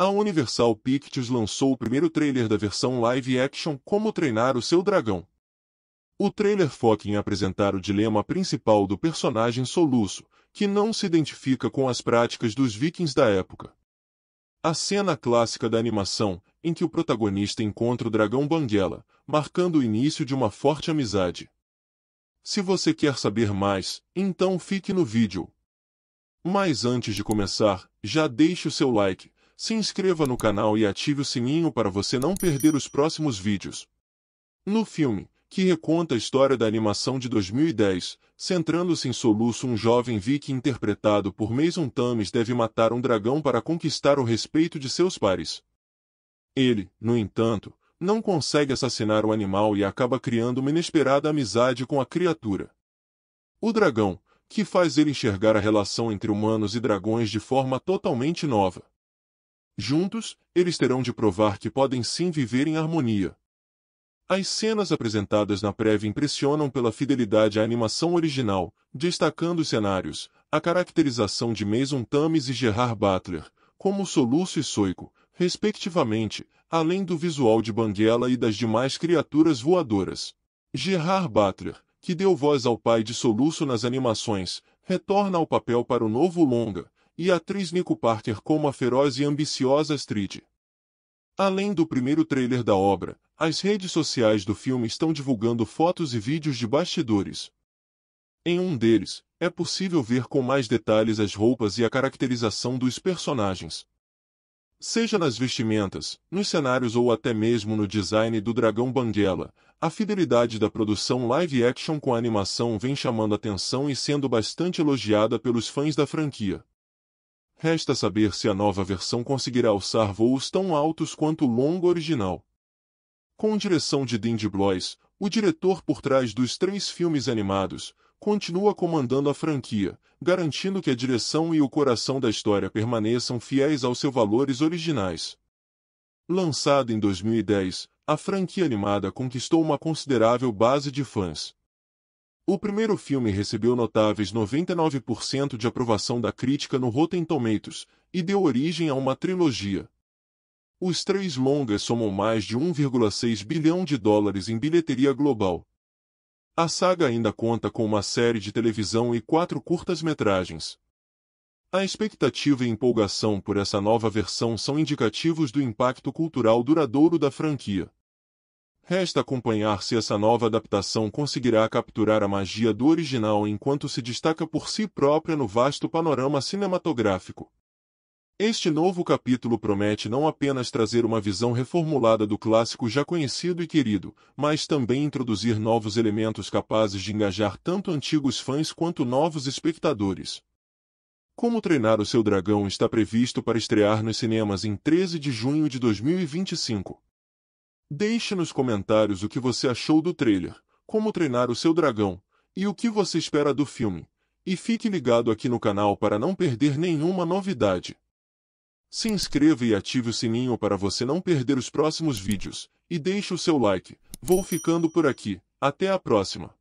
A Universal Pictures lançou o primeiro trailer da versão live action Como Treinar o Seu Dragão. O trailer foca em apresentar o dilema principal do personagem Soluço, que não se identifica com as práticas dos vikings da época. A cena clássica da animação, em que o protagonista encontra o dragão Banguela, marcando o início de uma forte amizade. Se você quer saber mais, então fique no vídeo. Mas antes de começar, já deixe o seu like, se inscreva no canal e ative o sininho para você não perder os próximos vídeos. No filme, que reconta a história da animação de 2010, centrando-se em Soluço, um jovem viking interpretado por Mason Thames deve matar um dragão para conquistar o respeito de seus pares. Ele, no entanto, não consegue assassinar o animal e acaba criando uma inesperada amizade com a criatura. O dragão, que faz ele enxergar a relação entre humanos e dragões de forma totalmente nova. Juntos, eles terão de provar que podem sim viver em harmonia. As cenas apresentadas na prévia impressionam pela fidelidade à animação original, destacando os cenários, a caracterização de Mason Thames e Gerard Butler, como Soluço e Soico, respectivamente, além do visual de Banguela e das demais criaturas voadoras. Gerard Butler, que deu voz ao pai de Soluço nas animações, retorna ao papel para o novo longa, e a atriz Nico Parker como a feroz e ambiciosa Astrid. Além do primeiro trailer da obra, as redes sociais do filme estão divulgando fotos e vídeos de bastidores. Em um deles, é possível ver com mais detalhes as roupas e a caracterização dos personagens. Seja nas vestimentas, nos cenários ou até mesmo no design do dragão Banguela, a fidelidade da produção live action com a animação vem chamando atenção e sendo bastante elogiada pelos fãs da franquia. Resta saber se a nova versão conseguirá alçar voos tão altos quanto o longo original. Com direção de Dindy Blois, o diretor por trás dos três filmes animados, continua comandando a franquia, garantindo que a direção e o coração da história permaneçam fiéis aos seus valores originais. Lançada em 2010, a franquia animada conquistou uma considerável base de fãs. O primeiro filme recebeu notáveis 99% de aprovação da crítica no Rotten Tomatoes e deu origem a uma trilogia. Os três longas somam mais de 1,6 bilhão de dólares em bilheteria global. A saga ainda conta com uma série de televisão e quatro curtas-metragens. A expectativa e empolgação por essa nova versão são indicativos do impacto cultural duradouro da franquia. Resta acompanhar se essa nova adaptação conseguirá capturar a magia do original enquanto se destaca por si própria no vasto panorama cinematográfico. Este novo capítulo promete não apenas trazer uma visão reformulada do clássico já conhecido e querido, mas também introduzir novos elementos capazes de engajar tanto antigos fãs quanto novos espectadores. Como Treinar o Seu Dragão está previsto para estrear nos cinemas em 13 de junho de 2025. Deixe nos comentários o que você achou do trailer, como treinar o seu dragão, e o que você espera do filme. E fique ligado aqui no canal para não perder nenhuma novidade. Se inscreva e ative o sininho para você não perder os próximos vídeos, e deixe o seu like. Vou ficando por aqui, até a próxima.